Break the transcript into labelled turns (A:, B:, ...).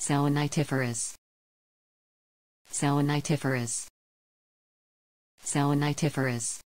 A: Selenitiferous. Selenitiferous. Selenitiferous.